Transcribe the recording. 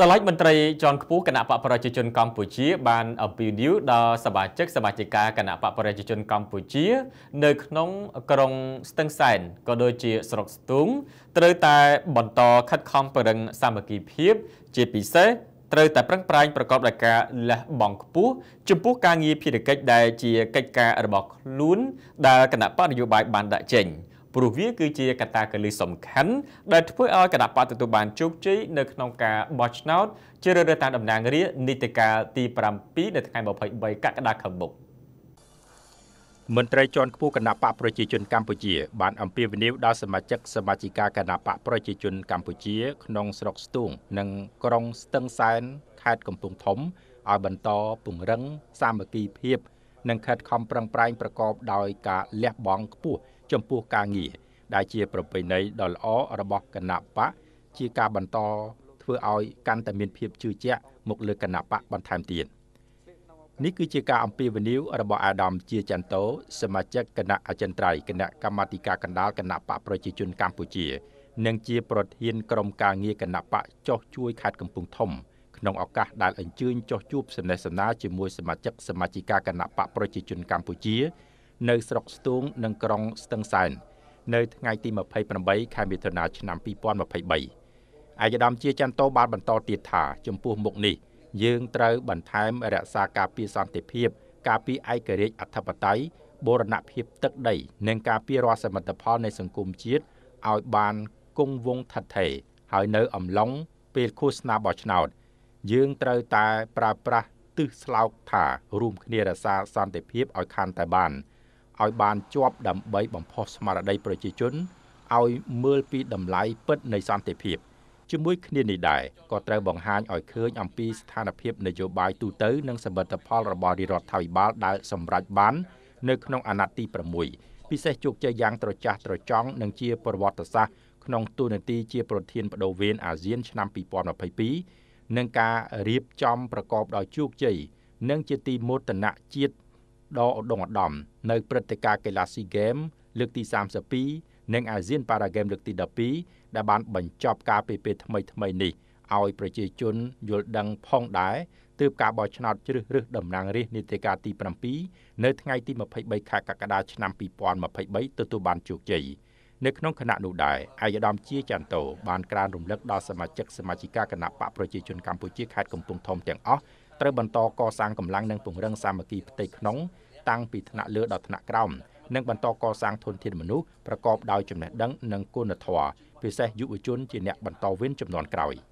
ដល់ឡែកមន្ត្រីជាន់ខ្ពស់គណៈបកប្រជាជនកម្ពុជា បានអំពាវនាវដល់សមាជិកសមាជិកាគណៈបកប្រជាជនកម្ពុជា នៅ ក្នុងក្រុងស្ទឹងសែនក៏ដូចជាស្រុកស្ទូងត្រូវតែបន្តខិតខំពង្រឹងសាមគ្គីភាពជាពិសេសត្រូវតែប្រឹងប្រែងប្រកបដោយការលះបង់ខ្ពស់ចំពោះការងារភារកិច្ចដែលជាកិច្ចការរបស់ខ្លួន ដែលគណៈបកនយោបាយបានដាក់ចេញ។ព្រោះវាគឺជាកត្តាគន្លឹះសំខាន់ដែលធ្វើឲ្យគណៈបកទទួលបានជោគជ័យនៅក្នុងការបោះឆ្នោតជ្រើសរើសតាមតំណាងរាស្ត្រនីតិកាលទី7នៅថ្ងៃ23កក្កដាខាងមុខមន្ត្រីជាន់ខ្ពស់គណៈបកប្រជាជនកម្ពុជាបានអំពាវនាវដល់សមាជិកសមាជិកាគណៈបកប្រជាជនកម្ពុជាក្នុងស្រុកស្ទូងនិងក្រុងស្ទឹងសែនខេត្តកំពង់ធំឲ្យបន្តពង្រឹងសាមគ្គីភាពនិងខិតខំប្រឹងប្រែងប្រកបដោយការលះបង់ខ្ពស់ចំពោះការងារដែលជាប្រពៃណីដ៏ល្អរបស់គណៈបកជាការបន្តធ្វើឲ្យកាន់តែមានភាពជឿជាក់មកលើគណៈបកបន្ថែមទៀតនេះគឺជាការអំពាវនាវរបស់អាដាម ជាចន្ទោសមាជិកគណៈអចិន្ត្រៃយ៍គណៈកម្មាធិការកណ្ដាលគណៈបកប្រជាជនកម្ពុជានិងជាប្រធានក្រុមការងារគណៈបកចោះជួយខេត្តកំពង់ធំក្នុងឱកាសដែលអញ្ជើញចុះជួបសំណេះសំណាលជាមួយសមាជិកសមាជិកាគណៈបកប្រជាជនកម្ពុជា នៅស្រុកស្ទូងនិងក្រុងស្ទឹងសែន នៅថ្ងៃទី28ខែមិថុនាឆ្នាំ2023ឯកឧត្តមជាចន្ទតោបានបន្តទៀតថាចំពោះមុខនេះយើងត្រូវបន្ថែមរក្សាការពារសន្តិភាព ការពារឯករាជ្យអធិបតេយ្យបូរណភាពទឹកដី និងការពាររាល់សមិទ្ធផលនៃសង្គមជាតិឲ្យបានគង់វង្សឋិតថេរហើយនៅ អំឡុងពេលឃោសនាបោះឆ្នោតយើងត្រូវតែប្រើប្រាស់ទិសស្លោកថារួមគ្នារក្សាសន្តិភាពឲ្យខាន់តែបានឲ្យបានជាប់ដើម្បីបំផុសស្មារតីប្រជាជនឲ្យមើលពីតម្លៃពិតនៃសន្តិភាពជាមួយគ្នានេះដែរក៏ត្រូវបង្ហាញឲ្យឃើញអំពីស្ថានភាពនយោបាយទូទៅនិងសមិទ្ធផលរបស់រដ្ឋាភិបាលដែលសម្រេចបាននៅក្នុងអាណត្តិទី6ពិសេសជោគជ័យយ៉ាងត្រចះត្រចង់និងជាប្រវត្តិសាស្ត្រក្នុងទូនាទីជាប្រធានបដូវវេនអាស៊ានឆ្នាំ2022និងការរៀបចំប្រកបដោយជោគជ័យនិងជាទីមោទនជាតិដ៏ឧត្តមឧត្តមនៅព្រឹត្តិការណ៍កីឡា SEA Games លើកទី32និងអាស៊ានប៉ារ៉ាហ្គេមលើកទី12ដែលបានបញ្ចប់ការពីពេលថ្មីថ្មីនេះឲ្យប្រជាជនយល់ដឹងផងដែរទើបការបោះឆ្នោតជ្រើសរើសតំណាងរាស្ត្រនីតិកាលទី7នៅថ្ងៃទី23ខែកក្កដាឆ្នាំ2023ទទួលបានជោគជ័យ។នៅក្នុងគណៈនោះដែរអាយដាមជាចន្ទោបានក្រានរំលឹកដល់សមាជិកសមាជិកាគណៈបកប្រជាជនកម្ពុជាខេត្តកំពង់ធំទាំងអស់ត្រូវបន្តកសាងកម្លាំងនិងពង្រឹងសាមគ្គីផ្ទៃក្នុងតាំងពីថ្នាក់លើដល់ថ្នាក់ក្រោមនិងបន្តកសាងធនធានមនុស្សប្រកបដោយចំណេះដឹងនិងគុណធម៌ពិសេសយុវជនជាអ្នកបន្តវេនចំនួនក្រោយ។